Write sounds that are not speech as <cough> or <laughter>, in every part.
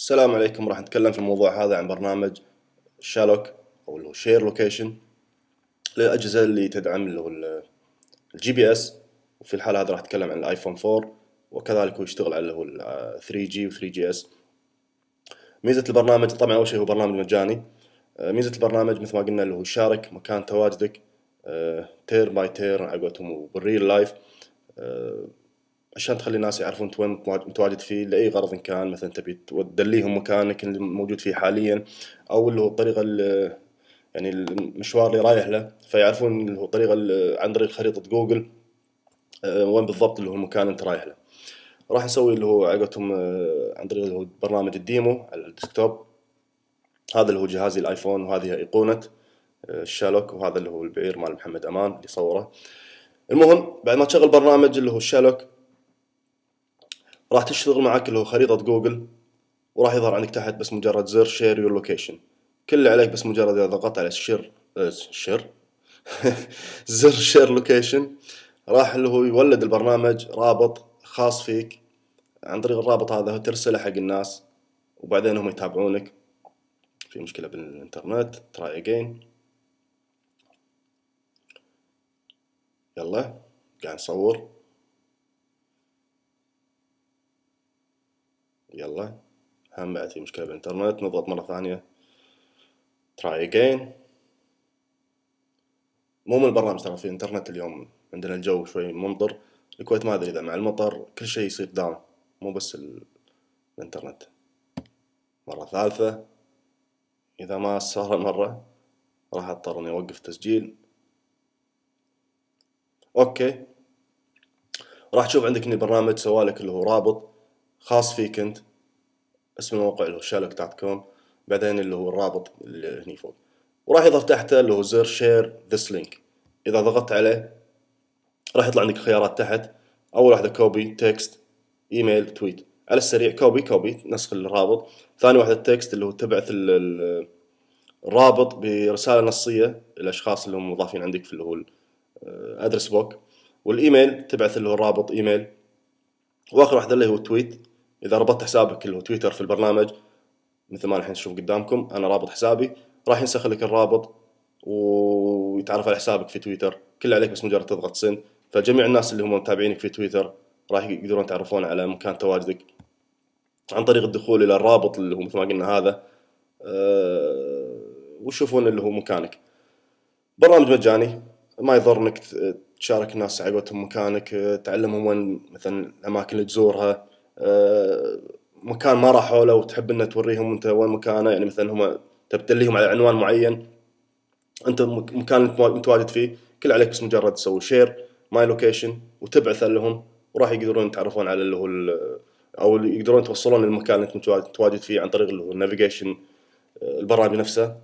السلام عليكم راح نتكلم في الموضوع هذا عن برنامج شالوك او اللي هو شير لوكيشن للاجهزه اللي تدعم اللي هو الجي بي اس وفي الحاله هذا راح اتكلم عن الايفون 4 وكذلك هو يشتغل على اللي هو 3 جي آه، و 3 جي اس ميزه البرنامج طبعا اول شيء هو برنامج مجاني آه، ميزه البرنامج مثل ما قلنا اللي هو شارك مكان تواجدك تير باي تير على قولتهم وبالريل لايف عشان تخلي الناس يعرفون انت وين متواجد فيه لاي غرض كان مثلا تبي تدليهم مكانك الموجود فيه حاليا او اللي هو الطريقه اللي يعني المشوار اللي رايح له فيعرفون اللي هو الطريقه عن طريق خريطه جوجل آه، وين بالضبط اللي هو المكان انت رايح له راح نسوي اللي هو عقبتهم آه، عن طريق اللي هو برنامج الديمو على الديسكتوب هذا اللي هو جهازي الايفون وهذه ايقونه آه، الشالوك وهذا اللي هو البعير مال محمد امان اللي صوره المهم بعد ما تشغل برنامج اللي هو الشالوك راح تشتغل معك اللي هو خريطة جوجل وراح يظهر عندك تحت بس مجرد زر شير يور لوكيشن كل اللي عليك بس مجرد إذا ضغطت على الشر آه، شر <laughs> زر شير لوكيشن راح اللي هو يولد البرنامج رابط خاص فيك عن طريق الرابط هذا ترسله حق الناس وبعدين هم يتابعونك في مشكلة بالإنترنت تراي أجين يلا قاعد نصور يلا هم بقى مشكلة بالإنترنت نضغط مرة ثانية try again مو من البرنامج ترى في الإنترنت اليوم عندنا الجو شوي ممطر الكويت ما أدري إذا مع المطر كل شيء يصير داون مو بس ال... الإنترنت مرة ثالثة إذا ما صار مرة راح أضطر إني أوقف تسجيل أوكي راح تشوف عندك إن البرنامج سوالك اللي هو رابط خاص فيك انت اسم الموقع اللي هو شالوك دوت كوم بعدين اللي هو الرابط اللي هني فوق وراح يظهر تحته اللي هو زر شير ذس لينك اذا ضغطت عليه راح يطلع عندك خيارات تحت اول واحده كوبي تكست ايميل تويت على السريع كوبي كوبي نسخ الرابط ثاني واحده التكست اللي هو تبعث الرابط برساله نصيه للاشخاص اللي هم مضافين عندك في اللي هو ادرس بوك والايميل تبعث اللي هو الرابط ايميل واخر واحده اللي هو تويت اذا ربطت حسابك اللي هو تويتر في البرنامج مثل ما الحين تشوف قدامكم انا رابط حسابي راح ينسخ لك الرابط ويتعرف على حسابك في تويتر كل عليك بس مجرد تضغط سن فجميع الناس اللي هم متابعينك في تويتر راح يقدرون يتعرفون على مكان تواجدك عن طريق الدخول الى الرابط اللي هو مثل ما قلنا هذا أه ويشوفون اللي هو مكانك برنامج مجاني ما يضر انك تشارك الناس على مكانك آه، تعلمهم وين مثلا الاماكن اللي تزورها آه، مكان ما راحوا له وتحب انه توريهم انت وين مكانه يعني مثلا هم تبتليهم على عنوان معين انت مكان متواجد فيه كل عليك بس مجرد تسوي شير ماي لوكيشن وتبعث لهم وراح يقدرون يتعرفون على اللي هو او يقدرون يتوصلون للمكان اللي انت متواجد فيه عن طريق اللي هو النافيجيشن آه، البرنامج نفسه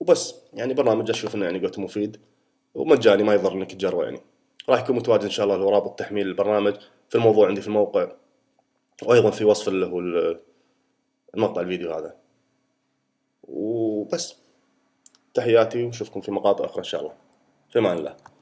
وبس يعني برنامج اشوف انه يعني قلت مفيد ومجاني ما يضر انك تجربه يعني راح يكون متواجد ان شاء الله رابط تحميل البرنامج في الموضوع عندي في الموقع وايضا في وصف هو المقطع الفيديو هذا وبس تحياتي ونشوفكم في مقاطع اخرى ان شاء الله في امان الله